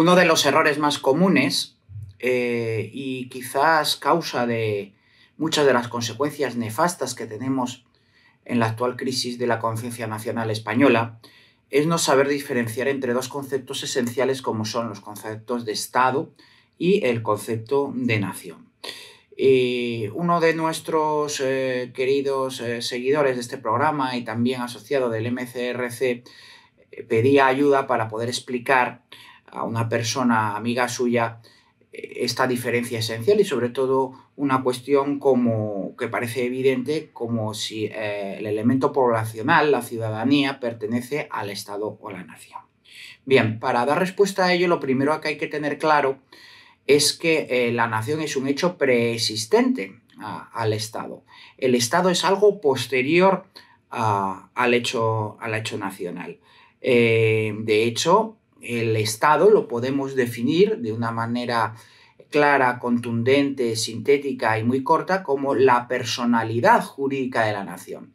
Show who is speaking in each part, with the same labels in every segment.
Speaker 1: Uno de los errores más comunes eh, y quizás causa de muchas de las consecuencias nefastas que tenemos en la actual crisis de la conciencia nacional española es no saber diferenciar entre dos conceptos esenciales como son los conceptos de Estado y el concepto de nación. uno de nuestros eh, queridos eh, seguidores de este programa y también asociado del MCRC pedía ayuda para poder explicar a una persona amiga suya eh, esta diferencia esencial y sobre todo una cuestión como que parece evidente como si eh, el elemento poblacional, la ciudadanía, pertenece al Estado o a la nación. Bien, para dar respuesta a ello, lo primero que hay que tener claro es que eh, la nación es un hecho preexistente al Estado. El Estado es algo posterior al, hecho, al hecho nacional. de hecho, el Estado lo podemos definir de una manera clara, contundente, sintética y muy corta como la personalidad jurídica de la nación.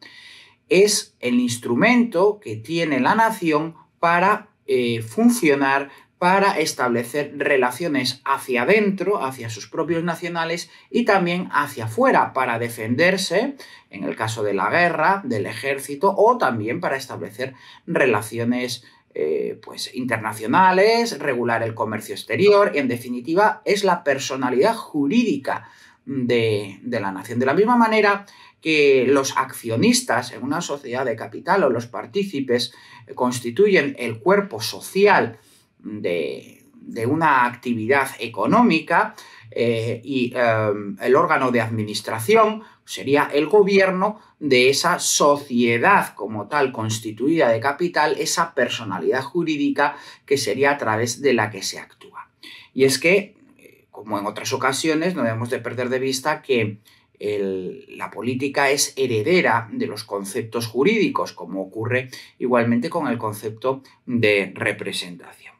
Speaker 1: Es el instrumento que tiene la nación para eh, funcionar, para establecer relaciones hacia adentro, hacia sus propios nacionales y también hacia afuera, para defenderse, en el caso de la guerra, del ejército, o también para establecer relaciones eh, pues, internacionales, regular el comercio exterior, en definitiva, es la personalidad jurídica de, la nación. De la misma manera que los accionistas en una sociedad de capital o los partícipes eh, constituyen el cuerpo social de una actividad económica, eh, y em, el órgano de administración sería el gobierno de esa sociedad como tal constituida de capital, esa personalidad jurídica que sería a través de la que se actúa. Y es que, eh, como en otras ocasiones, no debemos de perder de vista que la política es heredera de los conceptos jurídicos, como ocurre igualmente con el concepto de representación.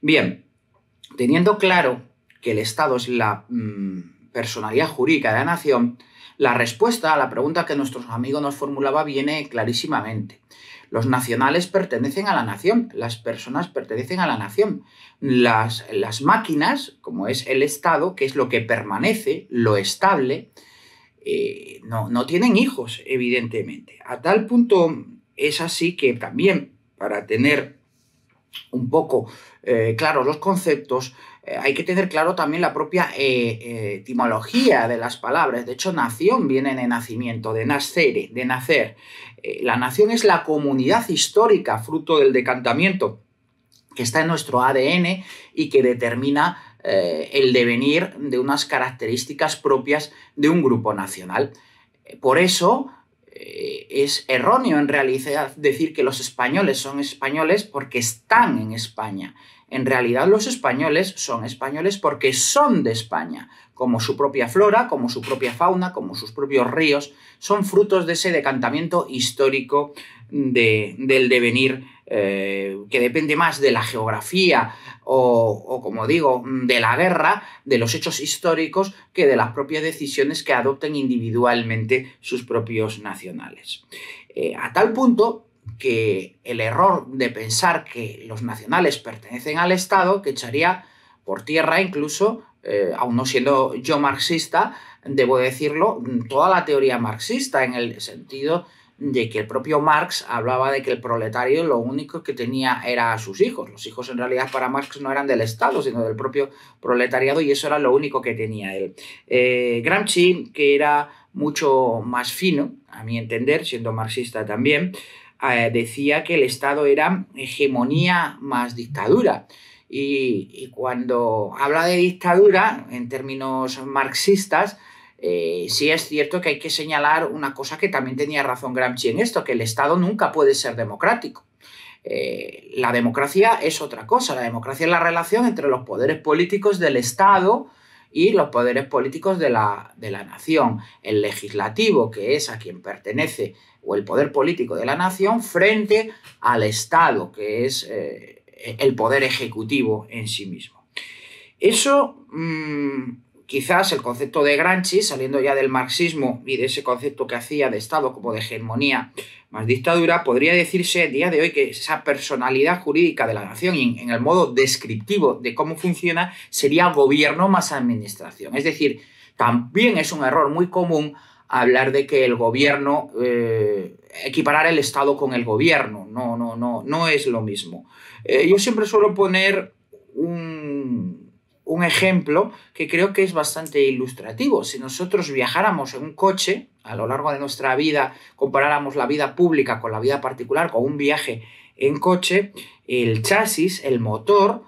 Speaker 1: Bien, teniendo claro que el Estado es la mm, personalidad jurídica de la nación, la respuesta a la pregunta que nuestro amigo nos formulaba viene clarísimamente. Los nacionales pertenecen a la nación, las personas pertenecen a la nación. Las, las máquinas, como es el Estado, que es lo que permanece, lo estable, eh, no, tienen hijos, evidentemente. A tal punto es así que también, para tener un poco eh, claros los conceptos, eh, hay que tener claro también la propia eh, etimología de las palabras. De hecho, nación viene de nacimiento, de nacer, de nacer. Eh, la nación es la comunidad histórica, fruto del decantamiento, que está en nuestro ADN y que determina el devenir de unas características propias de un grupo nacional. Por eso, eh, es erróneo en realidad decir que los españoles son españoles porque están en España. En realidad los españoles son españoles porque son de España, como su propia flora, como su propia fauna, como sus propios ríos, son frutos de ese decantamiento histórico del devenir eh, que depende más de la geografía o, como digo, de la guerra, de los hechos históricos, que de las propias decisiones que adopten individualmente sus propios nacionales. Eh, a tal punto que el error de pensar que los nacionales pertenecen al Estado, que echaría por tierra incluso, eh, aún no siendo yo marxista, debo decirlo, toda la teoría marxista en el sentido de que el propio Marx hablaba de que el proletario lo único que tenía era a sus hijos. Los hijos en realidad para Marx no eran del Estado, sino del propio proletariado y eso era lo único que tenía él. Eh, Gramsci, que era mucho más fino, a mi entender, siendo marxista también, eh, decía que el Estado era hegemonía más dictadura. y cuando habla de dictadura, en términos marxistas, eh, sí es cierto que hay que señalar una cosa que también tenía razón Gramsci en esto, que el Estado nunca puede ser democrático. Eh, la democracia es otra cosa, la democracia es la relación entre los poderes políticos del Estado y los poderes políticos de la, nación, el legislativo, que es a quien pertenece, o el poder político de la nación, frente al Estado, que es eh, el poder ejecutivo en sí mismo. Eso mm, quizás el concepto de Granchi, saliendo ya del marxismo y de ese concepto que hacía de Estado como de hegemonía más dictadura, podría decirse a día de hoy que esa personalidad jurídica de la nación en, en el modo descriptivo de cómo funciona sería gobierno más administración. Es decir, también es un error muy común hablar de que el gobierno, eh, equiparar el Estado con el gobierno, no, no, no, no es lo mismo. Eh, yo siempre suelo poner un un ejemplo que creo que es bastante ilustrativo. Si nosotros viajáramos en un coche a lo largo de nuestra vida, comparáramos la vida pública con la vida particular, con un viaje en coche, el chasis, el motor,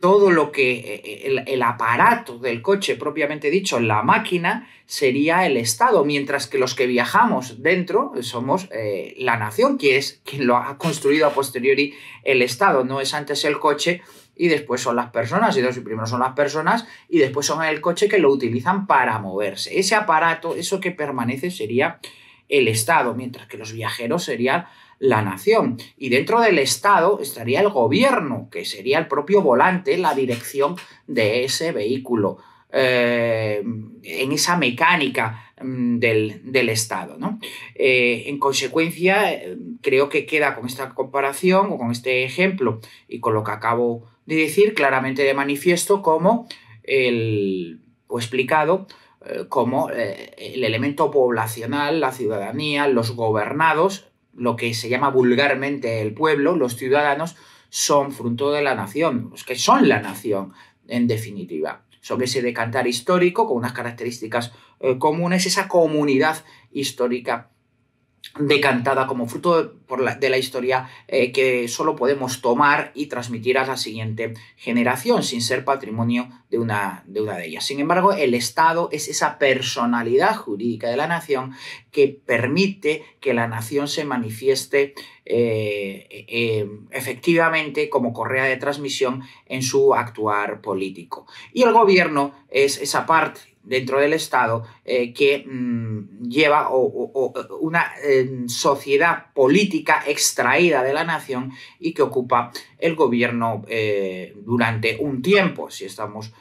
Speaker 1: todo lo que e, e, el, aparato del coche propiamente dicho, la máquina, sería el Estado, mientras que los que viajamos dentro somos eh, la nación, que es quien lo ha construido a posteriori el Estado, no es antes el coche y después son las personas, y y primero son las personas y después son el coche que lo utilizan para moverse. Ese aparato, eso que permanece sería el Estado, mientras que los viajeros serían la nación. Y dentro del Estado estaría el gobierno, que sería el propio volante, la dirección de ese vehículo, eh, en esa mecánica mm, del, Estado. ¿no? Eh, en consecuencia, eh, creo que queda con esta comparación o con este ejemplo y con lo que acabo de decir claramente de manifiesto como el, o explicado eh, como eh, el elemento poblacional, la ciudadanía, los gobernados, lo que se llama vulgarmente el pueblo, los ciudadanos, son fruto de la nación, los que son la nación, en definitiva. sobre ese decantar histórico con unas características eh, comunes, esa comunidad histórica decantada como fruto de la historia eh, que solo podemos tomar y transmitir a la siguiente generación sin ser patrimonio de una, de de ellas. Sin embargo, el Estado es esa personalidad jurídica de la nación que permite que la nación se manifieste eh, eh, efectivamente como correa de transmisión en su actuar político. Y el gobierno es esa parte dentro del Estado eh, que mm, lleva una eh, sociedad política extraída de la nación y que ocupa el gobierno eh, durante un tiempo, si estamos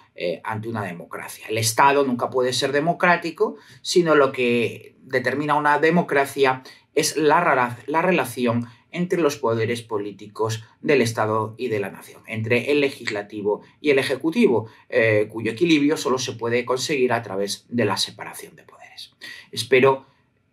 Speaker 1: ante una democracia. El Estado nunca puede ser democrático, sino lo que determina una democracia es la, la relación entre los poderes políticos del Estado y de la nación, entre el legislativo y el ejecutivo, eh, cuyo equilibrio solo se puede conseguir a través de la separación de poderes. Espero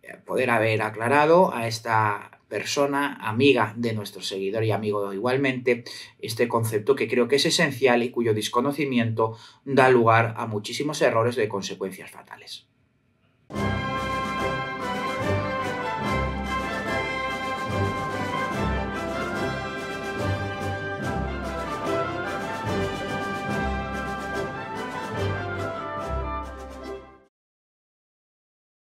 Speaker 1: eh, poder haber aclarado a esta persona, amiga de nuestro seguidor y amigo igualmente, este concepto que creo que es esencial y cuyo desconocimiento da lugar a muchísimos errores de consecuencias fatales.